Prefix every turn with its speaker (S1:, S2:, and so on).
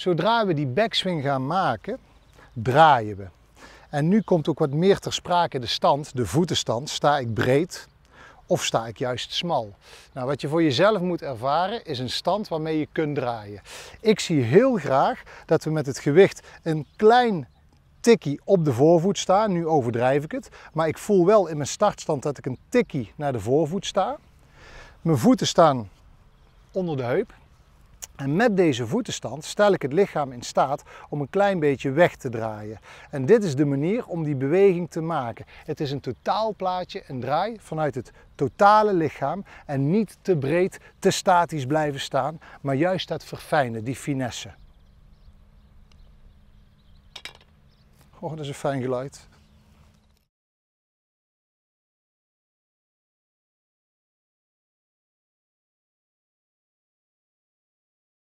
S1: Zodra we die backswing gaan maken, draaien we. En nu komt ook wat meer ter sprake de stand, de voetenstand. Sta ik breed of sta ik juist smal? Nou, wat je voor jezelf moet ervaren is een stand waarmee je kunt draaien. Ik zie heel graag dat we met het gewicht een klein tikkie op de voorvoet staan. Nu overdrijf ik het, maar ik voel wel in mijn startstand dat ik een tikkie naar de voorvoet sta. Mijn voeten staan onder de heup. En met deze voetenstand stel ik het lichaam in staat om een klein beetje weg te draaien. En dit is de manier om die beweging te maken. Het is een totaalplaatje, een draai vanuit het totale lichaam en niet te breed, te statisch blijven staan, maar juist dat verfijnen, die finesse. Oh, dat is een fijn geluid.